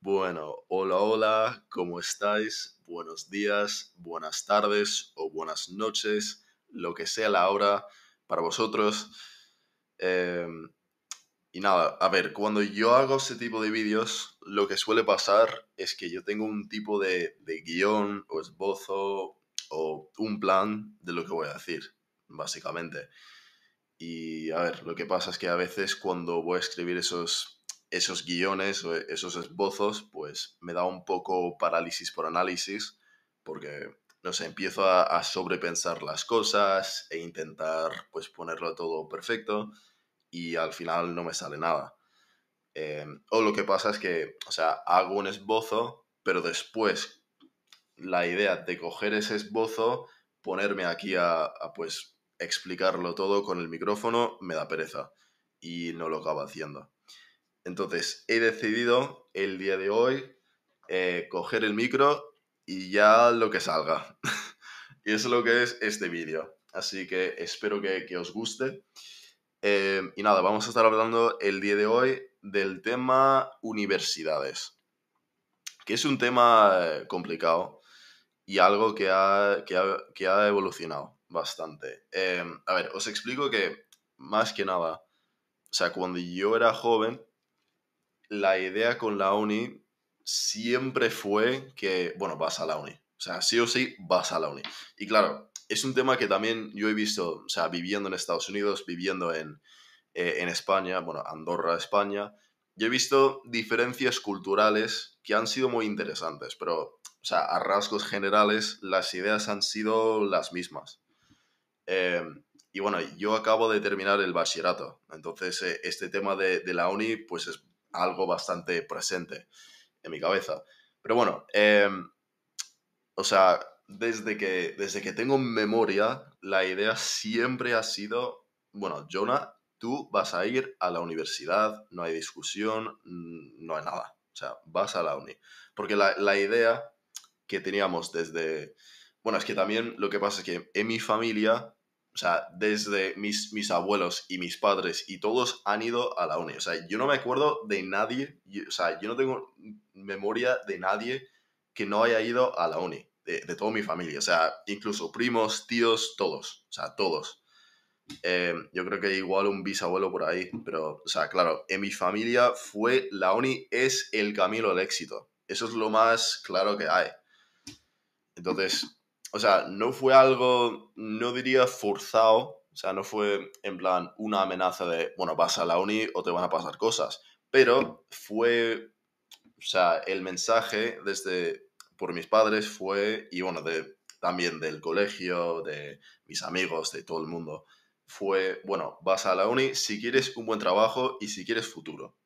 Bueno, hola, hola, ¿cómo estáis? Buenos días, buenas tardes o buenas noches, lo que sea la hora para vosotros. Em, y nada, a ver, cuando yo hago este tipo de vídeos, lo que suele pasar es que yo tengo un tipo de, de guión o esbozo o un plan de lo que voy a decir, básicamente. Y a ver, lo que pasa es que a veces cuando voy a escribir esos esos guiones o esos esbozos, pues me da un poco parálisis por análisis, porque, no sé, empiezo a, sobrepensar las cosas e intentar, pues, ponerlo todo perfecto y al final no me sale nada. Eh, o lo que pasa es que, o sea, hago un esbozo, pero después la idea de coger ese esbozo, ponerme aquí a, a pues explicarlo todo con el micrófono, me da pereza y no lo acabo haciendo. Entonces, he decidido el día de hoy eh, coger el micro y ya lo que salga. y es lo que es este vídeo. Así que espero que, os guste. Eh, y nada, vamos a estar hablando el día de hoy del tema universidades, que es un tema complicado y algo que ha, que ha, evolucionado bastante. Eh, a ver, os explico que, más que nada, o sea, cuando yo era joven, la idea con la uni siempre fue que, bueno, vas a la uni. O sea, sí o sí, vas a la uni. Y claro, es un tema que también yo he visto, o sea, viviendo en Estados Unidos, viviendo en, eh, en España, bueno, Andorra, España, yo he visto diferencias culturales que han sido muy interesantes, pero, o sea, a rasgos generales, las ideas han sido las mismas. Em, y bueno, yo acabo de terminar el bachillerato, entonces eh, este tema de, de, la uni, pues es algo bastante presente en mi cabeza. Pero bueno, em, o sea, desde que, desde que tengo memoria, la idea siempre ha sido, bueno, Jonah, tú vas a ir a la universidad, no hay discusión, mm, no hay nada. O sea, vas a la uni. Porque la, la idea que teníamos desde... Bueno, es que también lo que pasa es que en mi familia o sea, desde mis, mis abuelos y mis padres y todos han ido a la uni. O sea, yo no me acuerdo de nadie, o sea, yo no tengo memoria de nadie que no haya ido a la uni, de, de toda mi familia. O sea, incluso primos, tíos, todos. O sea, todos. Eh, yo creo que igual un bisabuelo por ahí, pero, o sea, claro, en mi familia fue la uni es el camino al éxito. Eso es lo más claro que hay. Entonces, o sea, no fue algo, no diría forzado, o sea, no fue en plan una amenaza de, bueno, vas a la uni o te van a pasar cosas, pero fue, o sea, el mensaje desde, por mis padres fue, y bueno, de, también del colegio, de mis amigos, de todo el mundo, fue, bueno, vas a la uni si quieres un buen trabajo y si quieres futuro.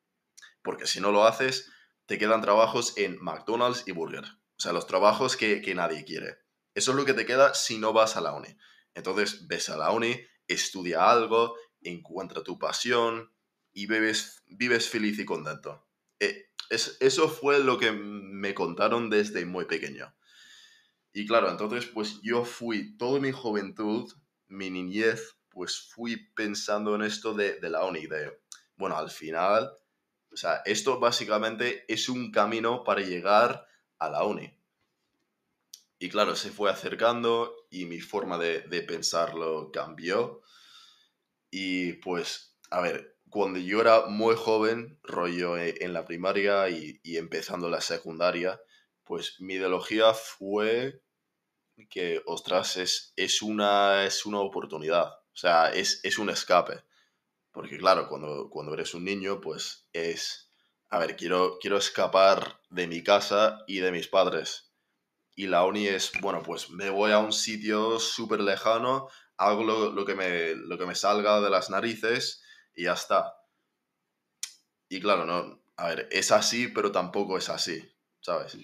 Porque si no lo haces, te quedan trabajos en McDonald's y Burger. O sea, los trabajos que, que nadie quiere. Eso es lo que te queda si no vas a la uni. Entonces, ves a la uni, estudia algo, encuentra tu pasión y vives, vives feliz y contento. Eh, eso fue lo que me contaron desde muy pequeño. Y claro, entonces pues yo fui, toda mi juventud, mi niñez, pues fui pensando en esto de, de la uni, de, bueno, al final, o sea, esto básicamente es un camino para llegar a la uni. Y claro, se fue acercando y mi forma de, pensarlo cambió. Y pues, a ver, cuando yo era muy joven, rollo eh, en la primaria y, y empezando la secundaria, pues mi ideología fue que, ostras, es, es, una, es una oportunidad, o sea, es, es un escape. Porque claro, cuando, cuando eres un niño, pues es, a ver, quiero, quiero escapar de mi casa y de mis padres y la uni es, bueno, pues me voy a un sitio súper lejano, hago lo, que me, lo que me salga de las narices y ya está. Y claro, no, a ver, es así, pero tampoco es así, ¿sabes?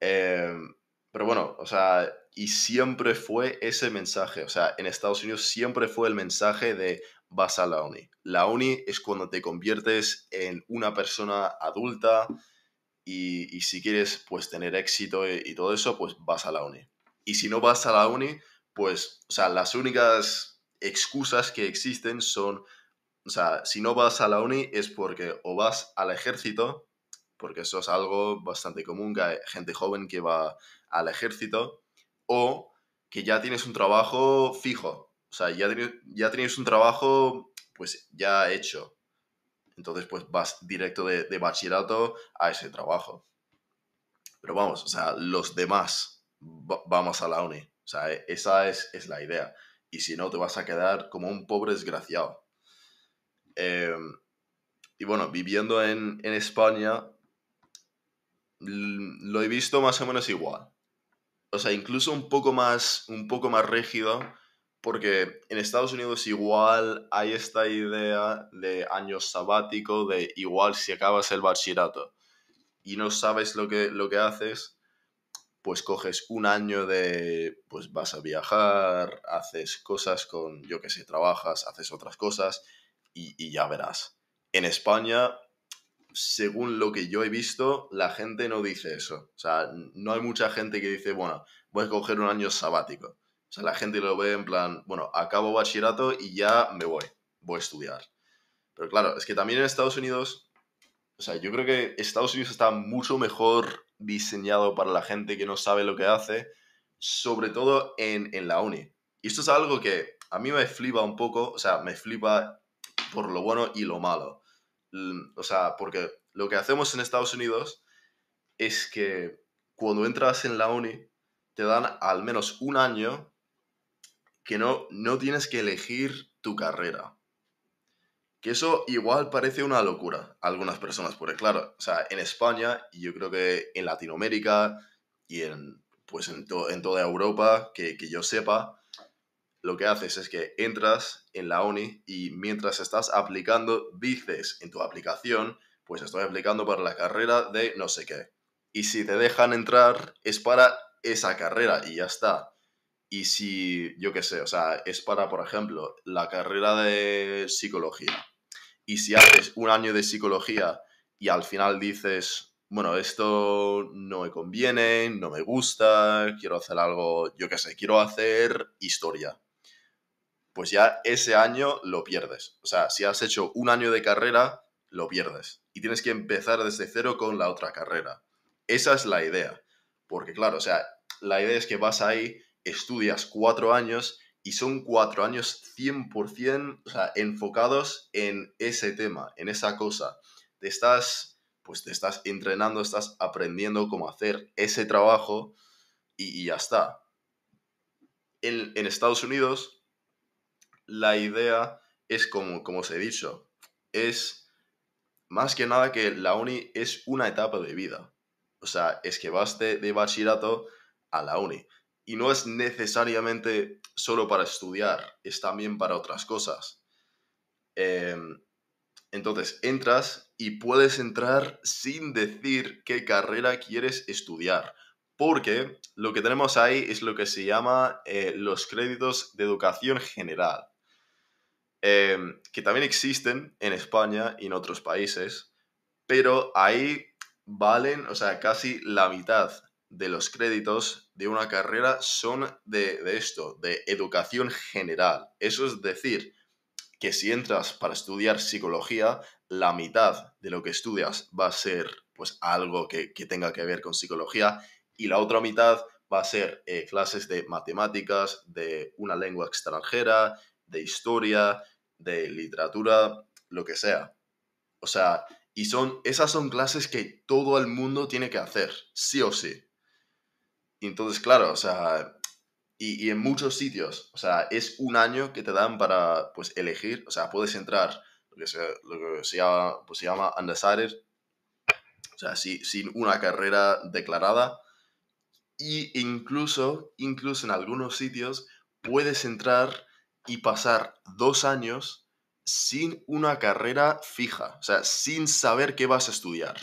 Em, pero bueno, o sea, y siempre fue ese mensaje, o sea, en Estados Unidos siempre fue el mensaje de vas a la uni. La uni es cuando te conviertes en una persona adulta, y, si quieres pues tener éxito y, todo eso, pues vas a la uni. Y si no vas a la uni, pues, o sea, las únicas excusas que existen son, o sea, si no vas a la uni es porque o vas al ejército, porque eso es algo bastante común, que hay gente joven que va al ejército, o que ya tienes un trabajo fijo, o sea, ya, ya tienes un trabajo pues ya hecho, entonces, pues vas directo de, bachillerato a ese trabajo. Pero vamos, o sea, los demás vamos a la uni. O sea, e, esa es, la idea. Y si no, te vas a quedar como un pobre desgraciado. Em, y bueno, viviendo en, en España, lo he visto más o menos igual. O sea, incluso un poco más, un poco más rígido porque en Estados Unidos igual hay esta idea de año sabático, de igual si acabas el bachillerato y no sabes lo que, haces, pues coges un año de, pues vas a viajar, haces cosas con, yo qué sé, trabajas, haces otras cosas y, y ya verás. En España, según lo que yo he visto, la gente no dice eso. O sea, no hay mucha gente que dice, bueno, voy a coger un año sabático o sea, la gente lo ve en plan, bueno, acabo bachillerato y ya me voy, voy a estudiar. Pero claro, es que también en Estados Unidos, o sea, yo creo que Estados Unidos está mucho mejor diseñado para la gente que no sabe lo que hace, sobre todo en, la uni. Y esto es algo que a mí me flipa un poco, o sea, me flipa por lo bueno y lo malo. Mm, o sea, porque lo que hacemos en Estados Unidos es que cuando entras en la uni, te dan al menos un año que no, no tienes que elegir tu carrera. Que eso igual parece una locura a algunas personas, porque claro, o sea, en España y yo creo que en Latinoamérica y en, pues en, toda Europa, que, que yo sepa, lo que haces es que entras en la ONI y mientras estás aplicando, dices en tu aplicación, pues estoy aplicando para la carrera de no sé qué. Y si te dejan entrar, es para esa carrera y ya está. Y si, yo qué sé, o sea, es para, por ejemplo, la carrera de psicología. Y si haces un año de psicología y al final dices, bueno, esto no me conviene, no me gusta, quiero hacer algo, yo qué sé, quiero hacer historia. Pues ya ese año lo pierdes. O sea, si has hecho un año de carrera, lo pierdes. Y tienes que empezar desde cero con la otra carrera. Esa es la idea. Porque claro, o sea, la idea es que vas ahí estudias cuatro años y son cuatro años 100% enfocados en ese tema, en esa cosa. Te estás, pues te estás entrenando, estás aprendiendo cómo hacer ese trabajo y, ya está. En, Estados Unidos, la idea es como, como os he dicho, es más que nada que la uni es una etapa de vida. O sea, es que vas de bachillerato a la uni y no es necesariamente solo para estudiar, es también para otras cosas. Em, entonces, entras y puedes entrar sin decir qué carrera quieres estudiar, porque lo que tenemos ahí es lo que se llama eh, los créditos de educación general, em, que también existen en España y en otros países, pero ahí valen, o sea, casi la mitad de los créditos de una carrera son de, esto, de educación general. Eso es decir, que si entras para estudiar psicología, la mitad de lo que estudias va a ser pues algo que, tenga que ver con psicología y la otra mitad va a ser eh, clases de matemáticas, de una lengua extranjera, de historia, de literatura, lo que sea. O sea, y son esas son clases que todo el mundo tiene que hacer, sí o sí. Y entonces, claro, o sea, y, en muchos sitios, o sea, es un año que te dan para, pues, elegir, o sea, puedes entrar, lo que se, lo que se llama, pues, se llama undecided, o sea, sin una carrera declarada, y incluso, incluso en algunos sitios, puedes entrar y pasar dos años sin una carrera fija, o sea, sin saber qué vas a estudiar.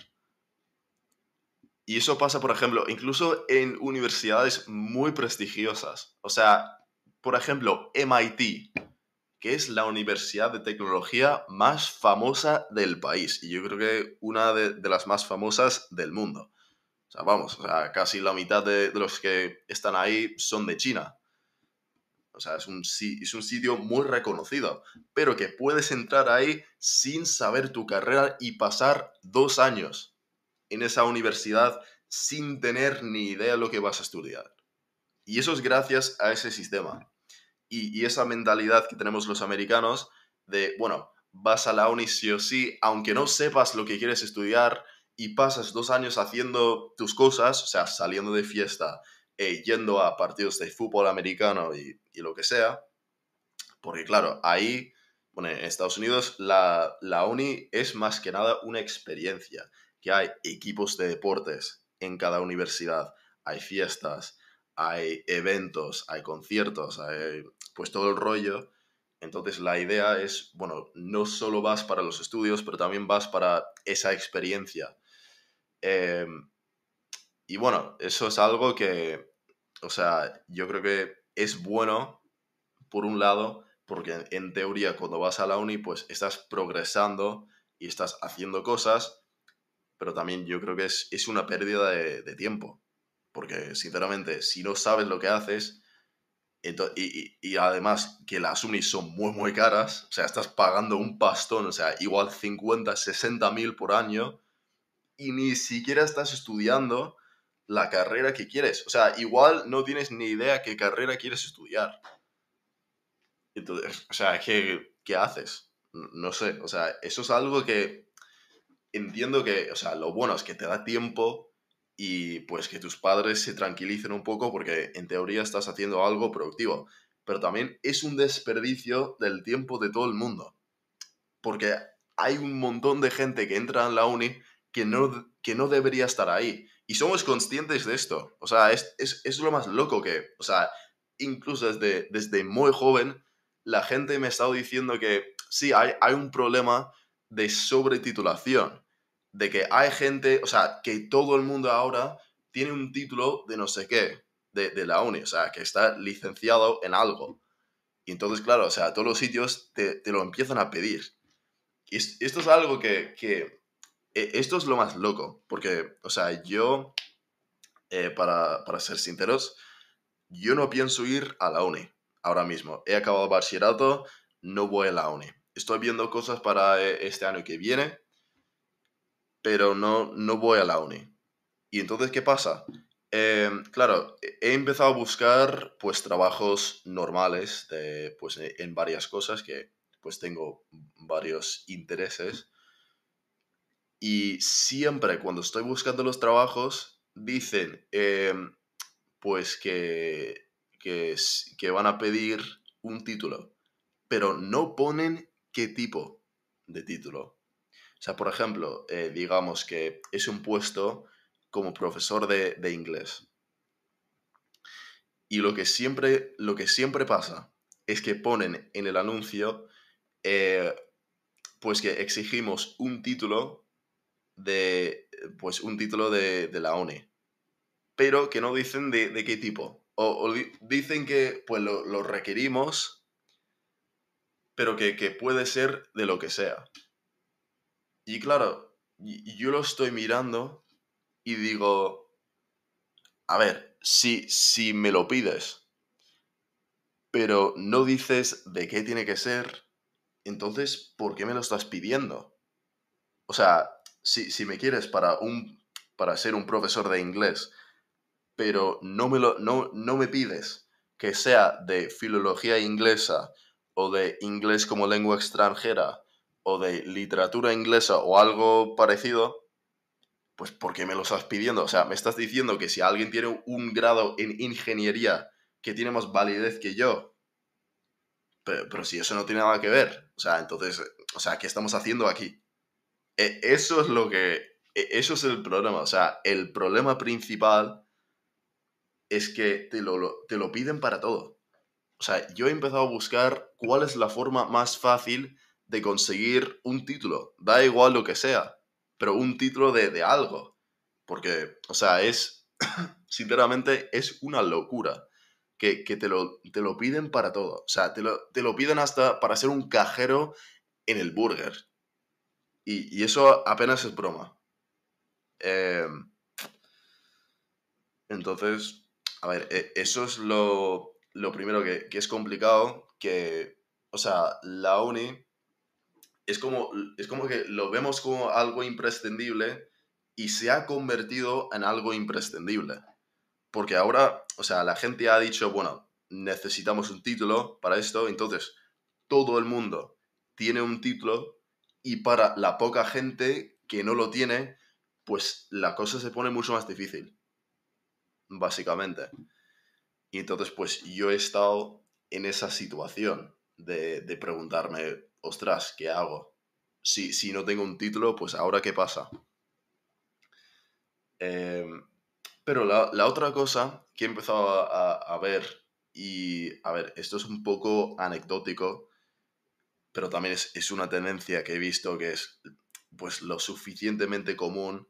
Y eso pasa, por ejemplo, incluso en universidades muy prestigiosas. O sea, por ejemplo, MIT, que es la universidad de tecnología más famosa del país. Y yo creo que una de, las más famosas del mundo. O sea, vamos, o sea, casi la mitad de, los que están ahí son de China. O sea, es un, es un sitio muy reconocido, pero que puedes entrar ahí sin saber tu carrera y pasar dos años en esa universidad sin tener ni idea de lo que vas a estudiar. Y eso es gracias a ese sistema y, esa mentalidad que tenemos los americanos de, bueno, vas a la uni sí o sí, aunque no sepas lo que quieres estudiar y pasas dos años haciendo tus cosas, o sea, saliendo de fiesta, e yendo a partidos de fútbol americano y, lo que sea, porque claro, ahí, bueno, en Estados Unidos la, la uni es más que nada una experiencia, que hay equipos de deportes en cada universidad, hay fiestas, hay eventos, hay conciertos, pues todo el rollo. Entonces la idea es, bueno, no solo vas para los estudios, pero también vas para esa experiencia. Em, y bueno, eso es algo que, o sea, yo creo que es bueno, por un lado, porque en teoría cuando vas a la uni, pues estás progresando y estás haciendo cosas, pero también yo creo que es, una pérdida de, tiempo. Porque, sinceramente, si no sabes lo que haces, y, además que las unis son muy, muy caras, o sea, estás pagando un pastón, o sea, igual 50, 60 mil por año, y ni siquiera estás estudiando la carrera que quieres. O sea, igual no tienes ni idea qué carrera quieres estudiar. Entonces, o sea, ¿qué, qué haces? no sé, o sea, eso es algo que entiendo que, o sea, lo bueno es que te da tiempo y pues que tus padres se tranquilicen un poco porque en teoría estás haciendo algo productivo. Pero también es un desperdicio del tiempo de todo el mundo. Porque hay un montón de gente que entra en la uni que no, que no debería estar ahí. Y somos conscientes de esto. O sea, es, lo más loco que... O sea, incluso desde, muy joven, la gente me ha estado diciendo que sí, hay, hay un problema de sobretitulación de que hay gente, o sea, que todo el mundo ahora tiene un título de no sé qué, de, la uni, o sea, que está licenciado en algo. Y entonces, claro, o sea, todos los sitios te, lo empiezan a pedir. Y esto es algo que, e, Esto es lo más loco, porque, o sea, yo, eh, para, para ser sinceros, yo no pienso ir a la uni ahora mismo. He acabado bachillerato, no voy a la uni. Estoy viendo cosas para eh, este año que viene, pero no, no voy a la uni. Y entonces, ¿qué pasa? Eh, claro, he empezado a buscar pues trabajos normales pues, e, en varias cosas que pues tengo varios intereses. Y siempre cuando estoy buscando los trabajos dicen em, pues que van a pedir un título, pero no ponen qué tipo de título. O sea, por ejemplo, eh, digamos que es un puesto como profesor de, inglés. Y lo que, siempre, lo que siempre pasa es que ponen en el anuncio, eh, pues que exigimos un título de, pues un título de, la ONE. Pero que no dicen de, qué tipo. O, dicen que pues, lo, requerimos, pero que puede ser de lo que sea. Y claro, yo lo estoy mirando y digo, a ver, si, si me lo pides, pero no dices de qué tiene que ser, entonces, ¿por qué me lo estás pidiendo? O sea, si, si me quieres para, un, para ser un profesor de inglés, pero no me, lo, no, no me pides que sea de filología inglesa o de inglés como lengua extranjera o de literatura inglesa o algo parecido, pues ¿por qué me lo estás pidiendo? O sea, me estás diciendo que si alguien tiene un grado en ingeniería que tiene más validez que yo, pero, si eso no tiene nada que ver, o sea, entonces, o sea, ¿qué estamos haciendo aquí? E, eso es lo que, e, eso es el problema, o sea, el problema principal es que te te lo piden para todo. O sea, yo he empezado a buscar cuál es la forma más fácil de conseguir un título, da igual lo que sea, pero un título de, algo. Porque, o sea, es, sinceramente, es una locura que, te, lo, te, lo, piden para todo. O sea, te lo, piden hasta para ser un cajero en el burger. Y, eso apenas es broma. Em, entonces, a ver, e, eso es lo, lo primero que, que, es complicado, que, o sea, la uni es como, es como que lo vemos como algo imprescindible y se ha convertido en algo imprescindible. Porque ahora, o sea, la gente ha dicho, bueno, necesitamos un título para esto, entonces todo el mundo tiene un título y para la poca gente que no lo tiene, pues la cosa se pone mucho más difícil, básicamente. Y entonces, pues yo he estado en esa situación de preguntarme, ostras, ¿qué hago? Si, no tengo un título, pues ahora qué pasa. Em, pero la, otra cosa que he empezado a, ver, y a ver, esto es un poco anecdótico, pero también es, es una tendencia que he visto que es pues lo suficientemente común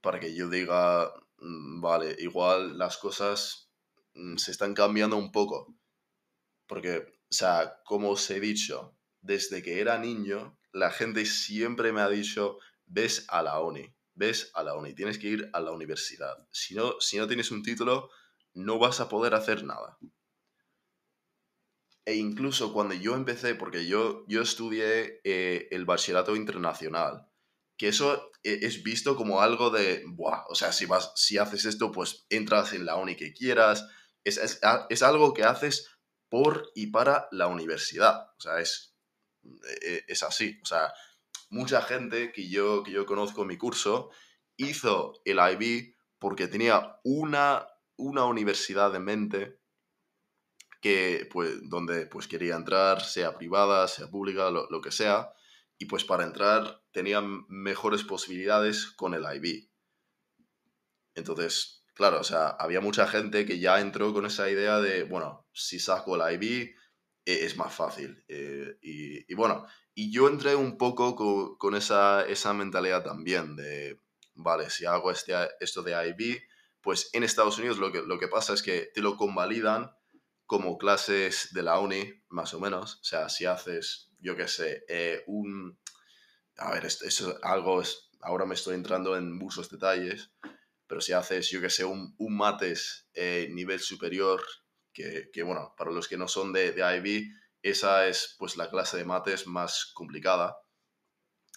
para que yo diga, mm, vale, igual las cosas mm, se están cambiando un poco. Porque, o sea, como os he dicho, desde que era niño, la gente siempre me ha dicho, ves a la ONI, ves a la ONI, tienes que ir a la universidad. Si no, si no tienes un título, no vas a poder hacer nada. E incluso cuando yo empecé, porque yo, yo estudié eh, el bachillerato internacional, que eso e, es visto como algo de, Buah, o sea, si, vas, si haces esto, pues entras en la ONI que quieras. Es, es algo que haces por y para la universidad. O sea, es e-, e-, es así. O sea, mucha gente que yo, que yo conozco en mi curso hizo el IB porque tenía una, universidad en mente que, pues, donde pues, quería entrar, sea privada, sea pública, lo, que sea, y pues para entrar tenían mejores posibilidades con el IB. Entonces, claro, o sea, había mucha gente que ya entró con esa idea de, bueno, si saco el IB, eh, es más fácil. Eh, y, bueno, y yo entré un poco con, esa, mentalidad también de, vale, si hago este, esto de IB, pues en Estados Unidos lo que, lo que pasa es que te lo convalidan como clases de la uni, más o menos. O sea, si haces, yo qué sé, eh, un... A ver, esto, es algo... Es, ahora me estoy entrando en muchos detalles, pero si haces, yo qué sé, un, mates nivel superior que, bueno, para los que no son de, IB, esa es pues la clase de mates más complicada.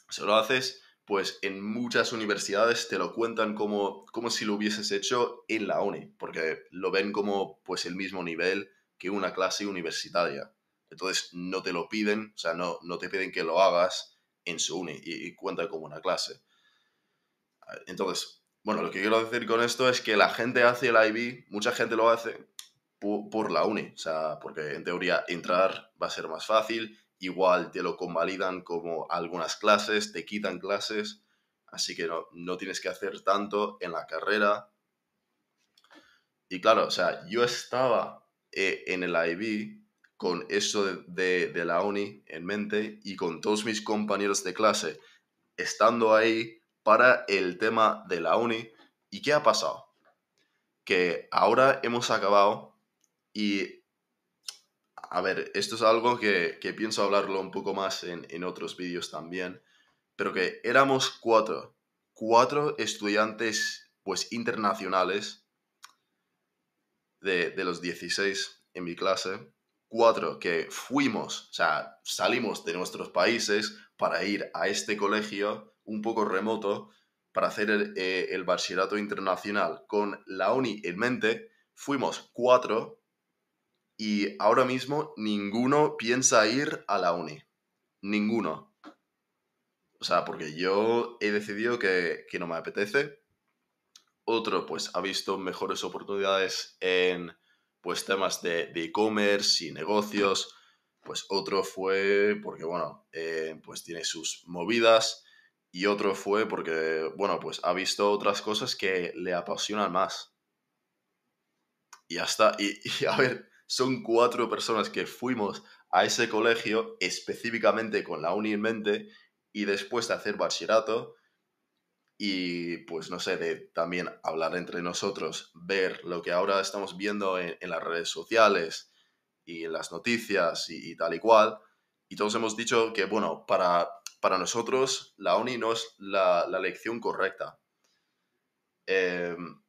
Se lo haces, pues en muchas universidades te lo cuentan como, como si lo hubieses hecho en la uni, porque lo ven como pues el mismo nivel que una clase universitaria. Entonces no te lo piden, o sea, no, no te piden que lo hagas en su uni y, cuenta como una clase. Entonces, bueno, lo que quiero decir con esto es que la gente hace el IB, mucha gente lo hace, por, la uni, o sea, porque en teoría entrar va a ser más fácil, igual te lo convalidan como algunas clases, te quitan clases, así que no, no tienes que hacer tanto en la carrera. Y claro, o sea, yo estaba eh, en el IB con eso de, la uni en mente y con todos mis compañeros de clase estando ahí para el tema de la uni. ¿Y qué ha pasado? Que ahora hemos acabado y, a ver, esto es algo que, pienso hablarlo un poco más en, otros vídeos también, pero que éramos cuatro, cuatro estudiantes pues internacionales de, los 16 en mi clase, cuatro que fuimos, o sea, salimos de nuestros países para ir a este colegio un poco remoto para hacer el, eh, el, bachillerato internacional con la uni en mente, fuimos cuatro y ahora mismo ninguno piensa ir a la uni. Ninguno. O sea, porque yo he decidido que, no me apetece. Otro, pues, ha visto mejores oportunidades en pues temas de e-commerce y negocios. Pues otro fue porque, bueno, eh, pues tiene sus movidas. Y otro fue porque, bueno, pues ha visto otras cosas que le apasionan más. Y hasta, y a ver, son cuatro personas que fuimos a ese colegio específicamente con la uni en mente y después de hacer bachillerato y pues no sé, de también hablar entre nosotros, ver lo que ahora estamos viendo en, las redes sociales y en las noticias y, tal y cual. Y todos hemos dicho que, bueno, para, para nosotros la uni no es la, lección correcta. Em,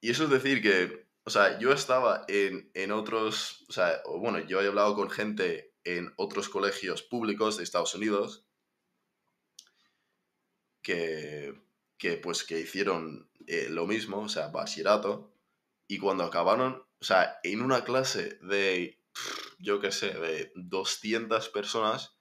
y eso es decir que o sea, yo estaba en, otros, o sea, bueno, yo he hablado con gente en otros colegios públicos de Estados Unidos que, que pues que hicieron eh, lo mismo, o sea, bachillerato, y cuando acabaron, o sea, en una clase de, yo qué sé, de 200 personas,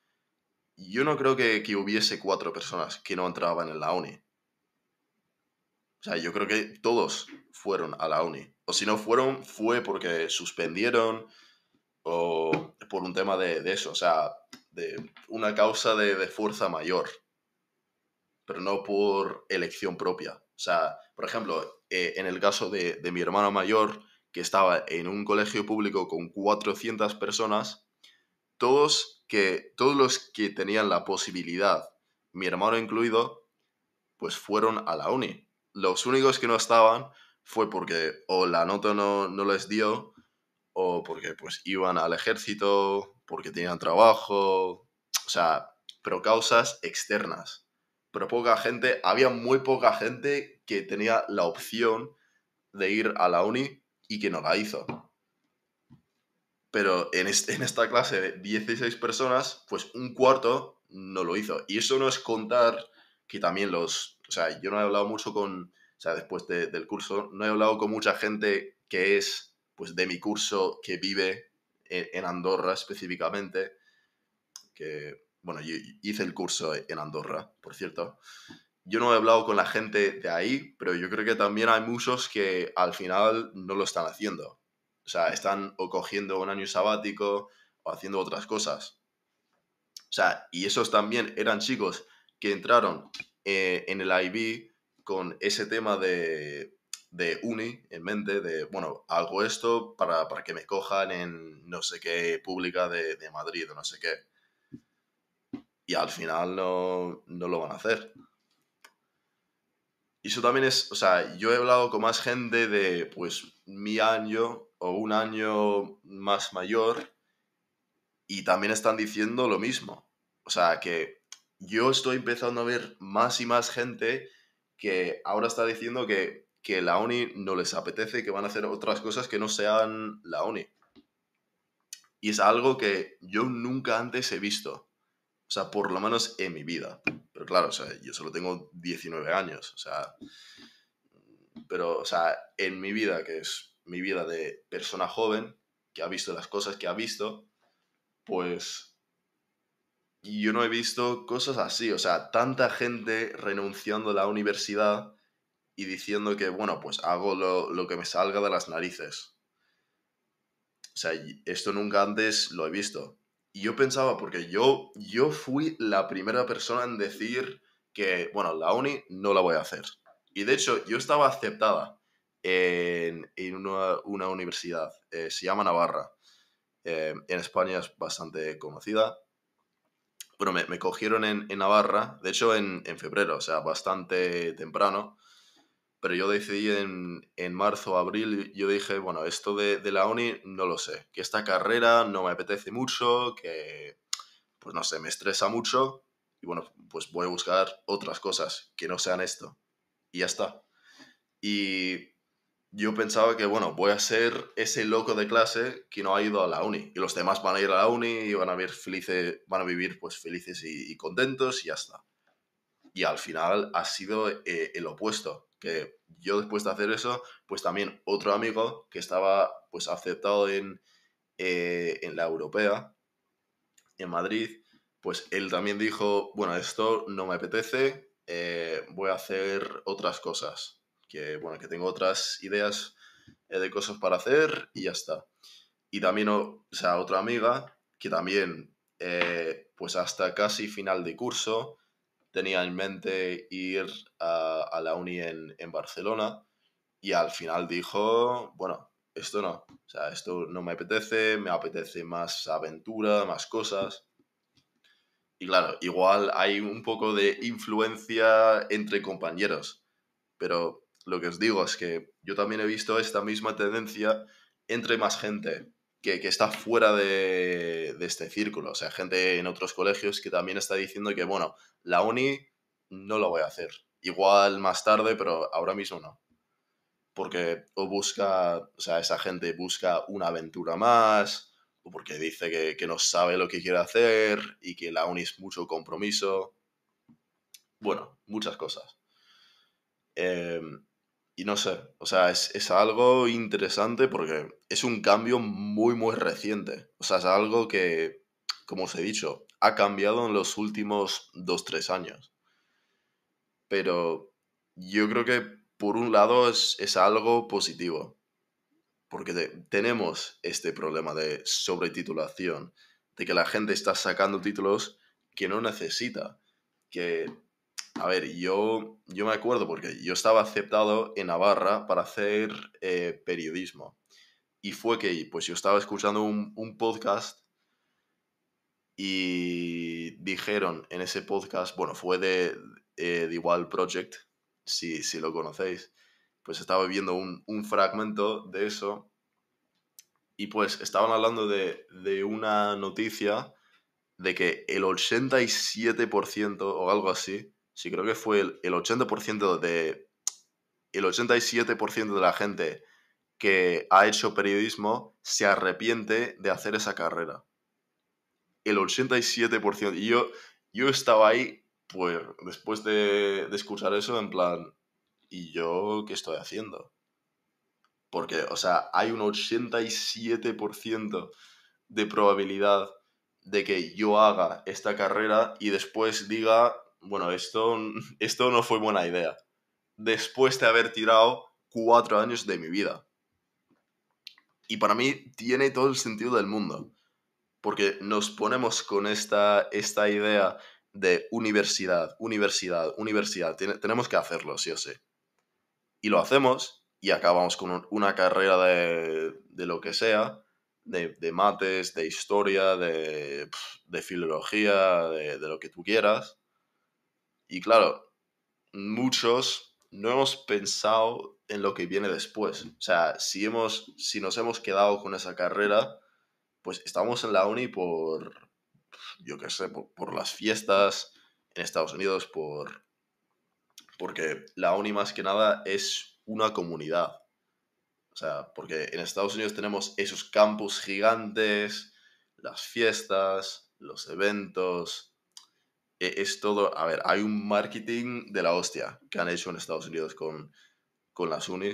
yo no creo que, que hubiese cuatro personas que no entraban en la uni. O sea, yo creo que todos fueron a la uni o si no fueron, fue porque suspendieron o por un tema de, eso, o sea, de una causa de, fuerza mayor, pero no por elección propia. O sea, por ejemplo, eh, en el caso de, de mi hermano mayor, que estaba en un colegio público con 400 personas, todos, que, todos los que tenían la posibilidad, mi hermano incluido, pues fueron a la uni. Los únicos que no estaban fue porque o la nota no, no les dio, o porque pues iban al ejército, porque tenían trabajo, o sea, pero causas externas. Pero poca gente, había muy poca gente que tenía la opción de ir a la uni y que no la hizo. Pero en, en esta clase de 16 personas, pues un cuarto no lo hizo. Y eso no es contar que también los... O sea, yo no he hablado mucho con, sea, después del curso, no he hablado con mucha gente que es pues, de mi curso, que vive e, en, Andorra específicamente, que, bueno, yo hice el curso en Andorra, por cierto. Yo no he hablado con la gente de ahí, pero yo creo que también hay muchos que al final no lo están haciendo. O sea, están o cogiendo un año sabático o haciendo otras cosas. O sea, y esos también eran chicos que entraron eh, en el IB con ese tema de, de uni en mente, de, bueno, hago esto para, que me cojan en no sé qué pública de, de Madrid o no sé qué. Y al final no, no lo van a hacer. Y eso también es, o sea, yo he hablado con más gente de, pues, mi año o un año más mayor y también están diciendo lo mismo. O sea, que yo estoy empezando a ver más y más gente que ahora está diciendo que, que la ONI no les apetece, que van a hacer otras cosas que no sean la ONI. Y es algo que yo nunca antes he visto. O sea, por lo menos en mi vida. Pero claro, o sea, yo solo tengo 19 años. O sea, pero, o sea, en mi vida, que es mi vida de persona joven, que ha visto las cosas que ha visto, pues yo no he visto cosas así, o sea, tanta gente renunciando a la universidad y diciendo que, bueno, pues hago lo, que me salga de las narices. O sea, esto nunca antes lo he visto. Y yo pensaba, porque yo, yo fui la primera persona en decir que, bueno, la uni no la voy a hacer. Y de hecho, yo estaba aceptada en, en una, universidad, eh, se llama Navarra. Eh, en España es bastante conocida. Bueno, me, cogieron en, Navarra, de hecho en, febrero, o sea, bastante temprano, pero yo decidí en, marzo o abril, yo dije, bueno, esto de, de, la uni no lo sé, que esta carrera no me apetece mucho, que, pues no sé, me estresa mucho, y bueno, pues voy a buscar otras cosas que no sean esto, y ya está. Y yo pensaba que, bueno, voy a ser ese loco de clase que no ha ido a la uni. Y los demás van a ir a la uni y van a, felices, van a vivir pues, felices y, contentos y ya está. Y al final ha sido eh, el opuesto. Que yo después de hacer eso, pues también otro amigo que estaba pues aceptado en, eh, en la europea, en Madrid, pues él también dijo, bueno, esto no me apetece, eh, voy a hacer otras cosas que, bueno, que tengo otras ideas eh, de cosas para hacer y ya está. Y también, o, sea, otra amiga que también, eh, pues hasta casi final de curso, tenía en mente ir a, la uni en, en, Barcelona y al final dijo, bueno, esto no, o sea, esto no me apetece, me apetece más aventura, más cosas. Y claro, igual hay un poco de influencia entre compañeros, pero lo que os digo es que yo también he visto esta misma tendencia entre más gente que, está fuera de, este círculo. O sea, gente en otros colegios que también está diciendo que, bueno, la uni no lo voy a hacer. Igual más tarde, pero ahora mismo no. Porque o busca, o sea, esa gente busca una aventura más, o porque dice que, que no sabe lo que quiere hacer y que la uni es mucho compromiso. Bueno, muchas cosas. Eh, y no sé, o sea, es, algo interesante porque es un cambio muy, muy reciente. O sea, es algo que, como os he dicho, ha cambiado en los últimos dos, tres años. Pero yo creo que, por un lado, es, algo positivo. Porque tenemos este problema de sobretitulación, de que la gente está sacando títulos que no necesita, que a ver, yo, yo me acuerdo porque yo estaba aceptado en Navarra para hacer eh, periodismo. Y fue que pues yo estaba escuchando un, podcast y dijeron en ese podcast, bueno, fue de, eh, The Project, si, lo conocéis, pues estaba viendo un, fragmento de eso y pues estaban hablando de, de una noticia de que el 87% o algo así si creo que fue el, 80% de... El 87% de la gente que ha hecho periodismo se arrepiente de hacer esa carrera. El 87%. Y yo, yo estaba ahí, pues, después de, de escuchar eso, en plan, ¿y yo qué estoy haciendo? Porque, o sea, hay un 87% de probabilidad de que yo haga esta carrera y después diga, bueno, esto, esto no fue buena idea. Después de haber tirado cuatro años de mi vida. Y para mí tiene todo el sentido del mundo. Porque nos ponemos con esta, idea de universidad, universidad, universidad. tenemos que hacerlo, sí o sí. Y lo hacemos y acabamos con una carrera de, de, lo que sea, de, mates, de historia, de, filología, de lo que tú quieras y claro, muchos no hemos pensado en lo que viene después. O sea, si, hemos, si nos hemos quedado con esa carrera, pues estamos en la uni por, yo qué sé, por, las fiestas en Estados Unidos, por... Porque la uni más que nada es una comunidad. O sea, porque en Estados Unidos tenemos esos campus gigantes, las fiestas, los eventos, e-, es todo, a ver, hay un marketing de la hostia que han hecho en Estados Unidos con, las uni.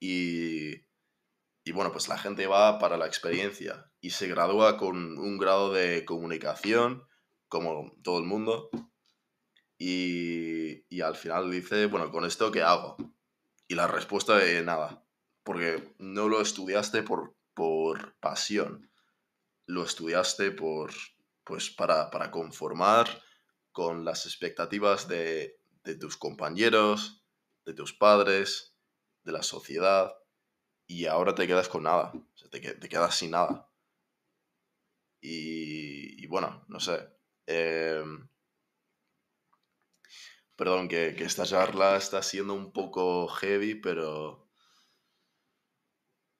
Y, y bueno, pues la gente va para la experiencia y se gradúa con un grado de comunicación, como todo el mundo. Y, y al final dice, bueno, ¿con esto qué hago? Y la respuesta es nada, porque no lo estudiaste por pasión, lo estudiaste por, pues para, conformar con las expectativas de, de tus compañeros, de tus padres, de la sociedad, y ahora te quedas con nada, o sea, te, quedas sin nada. Y, bueno, no sé. Eh, perdón, que, que, esta charla está siendo un poco heavy, pero...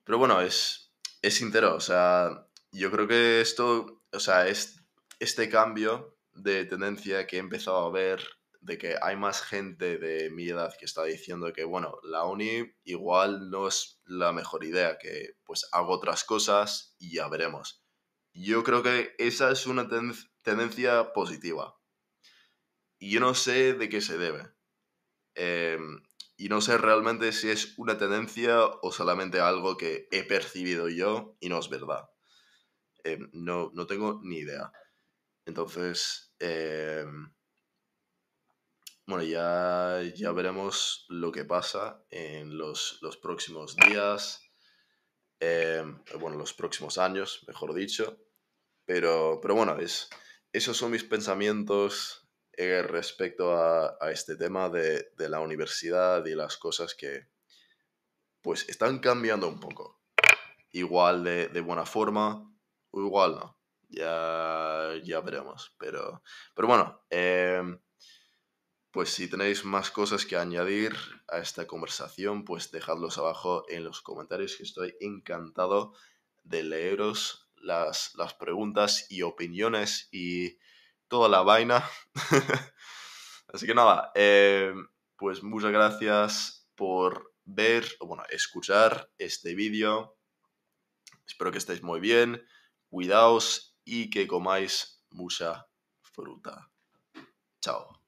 Pero bueno, es, es sincero, o sea, yo creo que esto, o sea, es este cambio de tendencia que he empezado a ver de que hay más gente de mi edad que está diciendo que, bueno, la uni igual no es la mejor idea, que pues hago otras cosas y ya veremos. Yo creo que esa es una tendencia positiva. Y yo no sé de qué se debe. Em, y no sé realmente si es una tendencia o solamente algo que he percibido yo y no es verdad. Em, no tengo ni idea. Entonces, em, bueno, ya, ya veremos lo que pasa en los, próximos días, eh, bueno, los próximos años, mejor dicho. Pero, pero bueno, esos son mis pensamientos eh, respecto a, este tema de, la universidad y las cosas que, pues, están cambiando un poco. Igual de, de buena forma o igual no. Ya, ya veremos. Pero, pero bueno, em, pues si tenéis más cosas que añadir a esta conversación, pues dejadlos abajo en los comentarios, que estoy encantado de leeros las, las preguntas y opiniones y toda la vaina. Así que nada, em, pues muchas gracias por ver, o bueno, escuchar este vídeo. Espero que estéis muy bien. Cuidaos e que comáis mucha fruta. Chao.